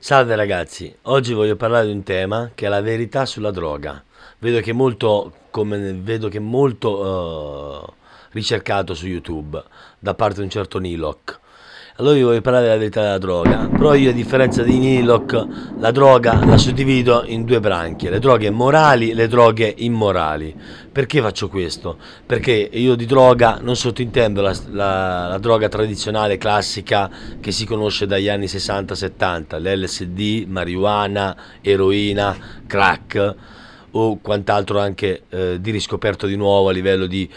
Salve ragazzi, oggi voglio parlare di un tema che è la verità sulla droga. Vedo che è molto, come, che molto uh, ricercato su YouTube da parte di un certo Niloc. Allora io voglio parlare della verità della droga, però io a differenza di Niloc la droga la suddivido in due branche, le droghe morali e le droghe immorali. Perché faccio questo? Perché io di droga non sottintendo la, la, la droga tradizionale classica che si conosce dagli anni 60-70, l'LSD, marijuana, eroina, crack o quant'altro anche eh, di riscoperto di nuovo a livello di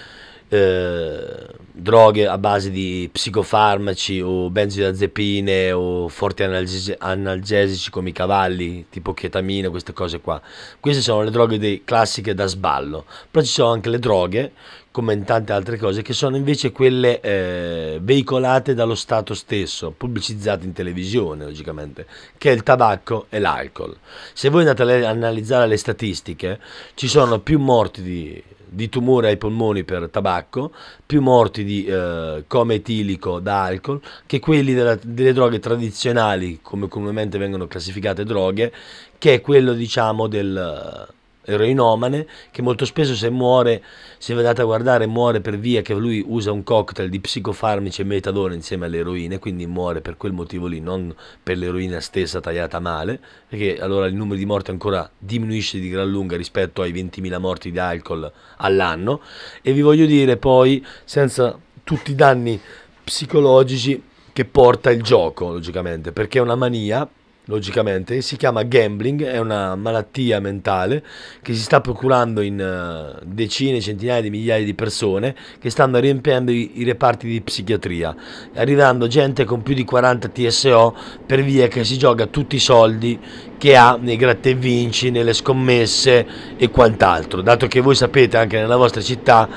eh, droghe a base di psicofarmaci o benzodiazepine o forti analgesi- analgesici come i cavalli, tipo chetamina, queste cose qua. Queste sono le droghe dei, classiche da sballo, però ci sono anche le droghe, come in tante altre cose, che sono invece quelle eh, veicolate dallo Stato stesso, pubblicizzate in televisione, logicamente, che è il tabacco e l'alcol. Se voi andate a analizzare le statistiche, ci sono più morti di di tumore ai polmoni per tabacco, più morti di eh, coma etilico da alcol che quelli della, delle droghe tradizionali, come comunemente vengono classificate droghe, che è quello diciamo del eroinomane che molto spesso se muore, se andate a guardare, muore per via che lui usa un cocktail di psicofarmici e metadone insieme alle eroine, quindi muore per quel motivo lì, non per l'eroina stessa tagliata male, perché allora il numero di morti ancora diminuisce di gran lunga rispetto ai 20.000 morti di alcol all'anno. E vi voglio dire poi, senza tutti i danni psicologici che porta il gioco, logicamente, perché è una mania logicamente, si chiama gambling, è una malattia mentale che si sta procurando in eh, decine, centinaia di migliaia di persone che stanno riempiendo i reparti di psichiatria, arrivando gente con più di 40 TSO per via che si gioca tutti i soldi che ha nei gratta e vinci, nelle scommesse e quant'altro, dato che voi sapete anche nella vostra città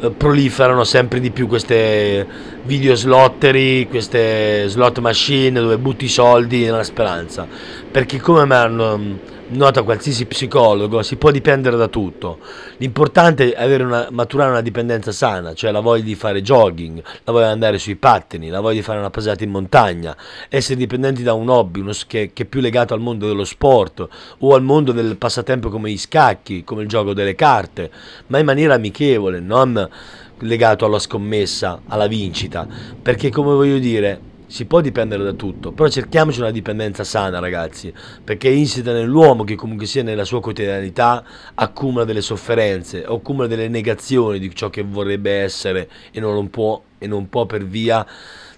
eh, proliferano sempre di più queste video slottery, queste slot machine dove butti i soldi nella speranza. Perché come me hanno mm, nota qualsiasi psicologo, si può dipendere da tutto. L'importante è una, maturare una dipendenza sana, cioè la voglia di fare jogging, la voglia di andare sui pattini, la voglia di fare una passeggiata in montagna, essere dipendenti da un hobby uno, che, che, è più legato al mondo dello sport o al mondo del passatempo come gli scacchi, come il gioco delle carte, ma in maniera amichevole, non legato alla scommessa, alla vincita, perché come voglio dire, si può dipendere da tutto, però cerchiamoci una dipendenza sana, ragazzi, perché insita nell'uomo che comunque sia nella sua quotidianità accumula delle sofferenze, accumula delle negazioni di ciò che vorrebbe essere e non può, e non può per via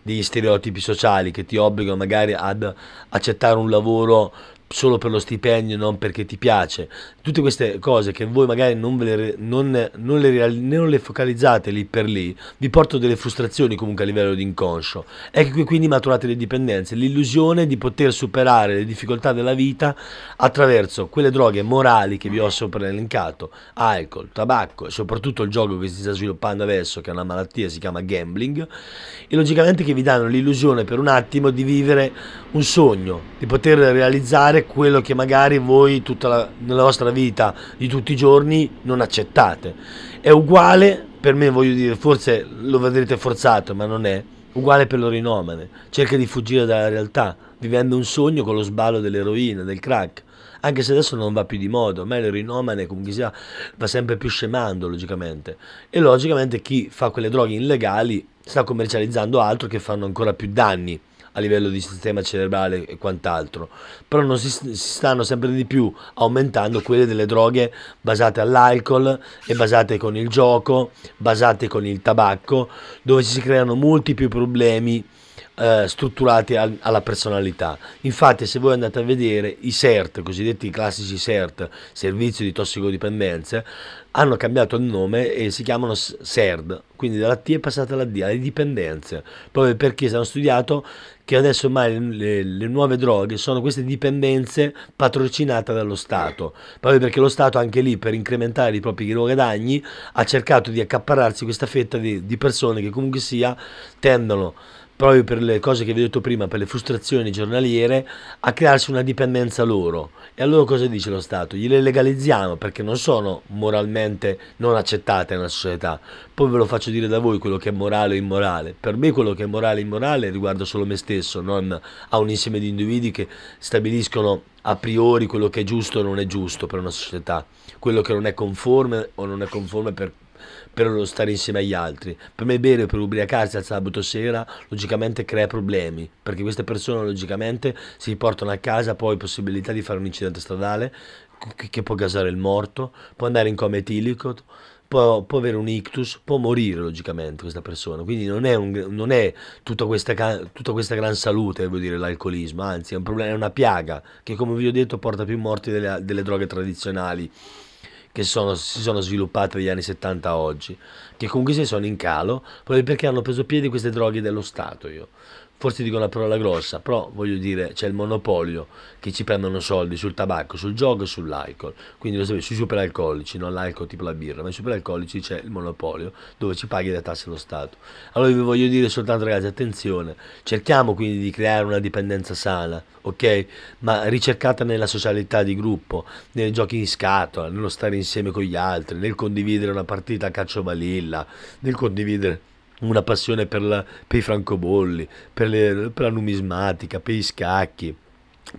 degli stereotipi sociali che ti obbligano magari ad accettare un lavoro solo per lo stipendio, non perché ti piace. Tutte queste cose che voi magari non, le, non, non, le, non le, focalizzate lì per lì, vi portano delle frustrazioni comunque a livello di inconscio. Ecco che quindi maturate le dipendenze, l'illusione di poter superare le difficoltà della vita attraverso quelle droghe morali che vi ho sopra elencato, alcol, tabacco e soprattutto il gioco che si sta sviluppando adesso, che è una malattia, si chiama gambling, e logicamente che vi danno l'illusione per un attimo di vivere un sogno, di poter realizzare quello che magari voi tutta la, nella vostra vita di tutti i giorni non accettate. È uguale, per me voglio dire, forse lo vedrete forzato, ma non è, uguale per l'orinomane. Cerca di fuggire dalla realtà, vivendo un sogno con lo sballo dell'eroina, del crack. Anche se adesso non va più di modo, ormai l'erinomane comunque sia va sempre più scemando logicamente. E logicamente chi fa quelle droghe illegali sta commercializzando altro che fanno ancora più danni a livello di sistema cerebrale e quant'altro, però non si, si stanno sempre di più aumentando quelle delle droghe basate all'alcol e basate con il gioco, basate con il tabacco, dove si creano molti più problemi eh, strutturati al, alla personalità. Infatti, se voi andate a vedere i CERT, cosiddetti classici CERT, servizio di tossicodipendenze, hanno cambiato il nome e si chiamano SERD, quindi dalla T è passata alla D, alle dipendenze, proprio perché hanno studiato che adesso ormai le, le, nuove droghe sono queste dipendenze patrocinate dallo Stato, proprio perché lo Stato anche lì per incrementare i propri guadagni ha cercato di accaparrarsi questa fetta di, di persone che comunque sia tendono a proprio per le cose che vi ho detto prima, per le frustrazioni giornaliere, a crearsi una dipendenza loro. E allora cosa dice lo Stato? Gliele legalizziamo perché non sono moralmente non accettate nella società. Poi ve lo faccio dire da voi quello che è morale o immorale. Per me quello che è morale o immorale riguarda solo me stesso, non a un insieme di individui che stabiliscono a priori quello che è giusto o non è giusto per una società, quello che non è conforme o non è conforme per per non stare insieme agli altri. Per me bere per ubriacarsi al sabato sera logicamente crea problemi, perché queste persone logicamente si riportano a casa poi possibilità di fare un incidente stradale che può causare il morto, può andare in coma etilico, può, può, avere un ictus, può morire logicamente questa persona. Quindi non è, un, non è tutta, questa, tutta, questa, gran salute, vuol dire l'alcolismo, anzi è, un problema, è una piaga che come vi ho detto porta più morti delle, delle droghe tradizionali che sono, si sono sviluppate dagli anni 70 a oggi, che comunque si sono in calo proprio perché hanno preso piede queste droghe dello Stato. Io forse dico una parola grossa, però voglio dire c'è il monopolio che ci prendono soldi sul tabacco, sul gioco e sull'alcol. Quindi lo sapete, sui superalcolici, non l'alcol tipo la birra, ma sui superalcolici c'è il monopolio dove ci paghi le tasse lo Stato. Allora vi voglio dire soltanto ragazzi, attenzione, cerchiamo quindi di creare una dipendenza sana, ok? Ma ricercata nella socialità di gruppo, nei giochi in scatola, nello stare insieme con gli altri, nel condividere una partita a calcio balilla, nel condividere una passione per, la, per i francobolli, per, le, per la numismatica, per gli scacchi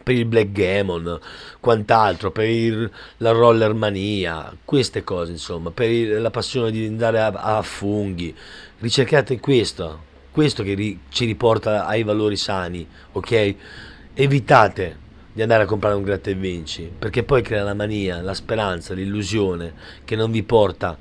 per il Blackgammon, quant'altro, per il, la roller mania, queste cose insomma, per il, la passione di andare a, a, funghi, ricercate questo, questo che ri, ci riporta ai valori sani, ok? Evitate di andare a comprare un gratta e vinci, perché poi crea la mania, la speranza, l'illusione che non vi porta a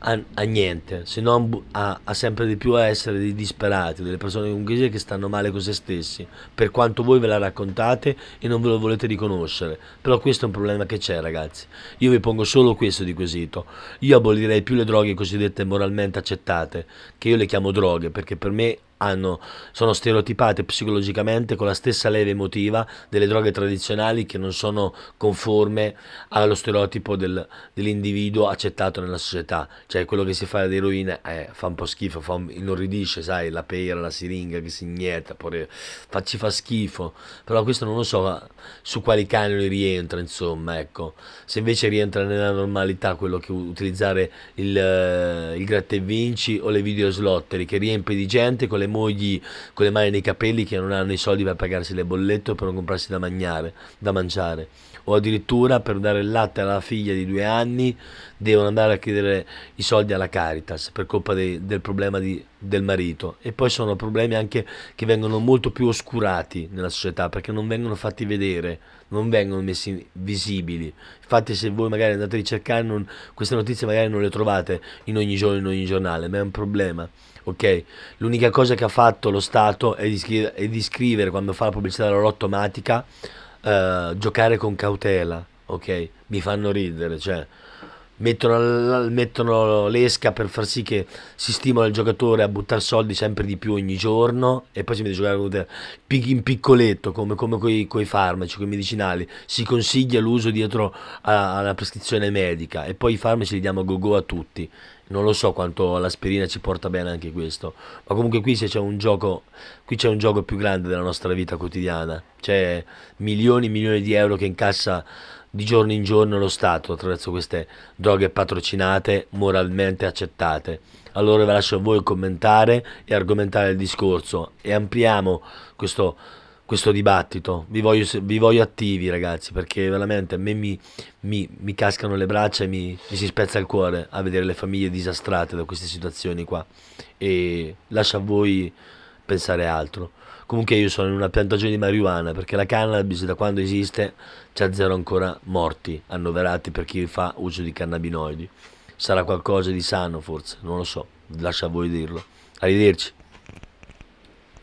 a, a niente, se non a, a, sempre di più a essere dei disperati, delle persone con crisi che stanno male con se stessi, per quanto voi ve la raccontate e non ve lo volete riconoscere. Però questo è un problema che c'è ragazzi. Io vi pongo solo questo di quesito. Io abolirei più le droghe cosiddette moralmente accettate, che io le chiamo droghe, perché per me hanno, sono stereotipate psicologicamente con la stessa leve emotiva delle droghe tradizionali che non sono conforme allo stereotipo del, dell'individuo accettato nella società. Cioè quello che si fa ad eroina eh, fa un po' schifo, fa un, inorridisce, sai, la pera, la siringa che si inietta, pure, fa, ci fa schifo. Però questo non lo so su quali canoni rientra, insomma, ecco. Se invece rientra nella normalità quello che utilizzare il, eh, il gratta e vinci o le video slottery che riempie di gente con le mogli con le mani nei capelli che non hanno i soldi per pagarsi le bollette o per non comprarsi da, mangiare, da mangiare. O addirittura per dare il latte alla figlia di due anni devono andare a chiedere i soldi alla Caritas per colpa de, del problema di del marito e poi sono problemi anche che vengono molto più oscurati nella società perché non vengono fatti vedere, non vengono messi visibili. Infatti se voi magari andate a ricercare non, queste notizie magari non le trovate in ogni giorno, in ogni giornale, ma è un problema. Ok, L'unica cosa che ha fatto lo Stato è di, scrivere, è di scrivere quando fa la pubblicità della rotta automatica eh, giocare con cautela, ok? Mi fanno ridere, cioè mettono, mettono l'esca per far sì che si stimola il giocatore a buttare soldi sempre di più ogni giorno e poi si mette a giocare in piccoletto come, come con i farmaci, con i medicinali si consiglia l'uso dietro alla prescrizione medica e poi i farmaci li diamo a go go a tutti non lo so quanto l'aspirina ci porta bene anche questo ma comunque qui c'è un gioco qui c'è un gioco più grande della nostra vita quotidiana c'è milioni e milioni di euro che incassa di giorno in giorno lo Stato attraverso queste droghe patrocinate, moralmente accettate. Allora vi lascio a voi commentare e argomentare il discorso e ampliamo questo, questo dibattito. Vi voglio, vi voglio, attivi ragazzi perché veramente a me mi, mi, mi cascano le braccia e mi, mi, si spezza il cuore a vedere le famiglie disastrate da queste situazioni qua. E lascio a voi pensare altro. Comunque io sono in una piantagione di marijuana perché la cannabis da quando esiste c'è zero ancora morti annoverati per chi fa uso di cannabinoidi. Sarà qualcosa di sano forse, non lo so, lascia a voi dirlo. Arrivederci.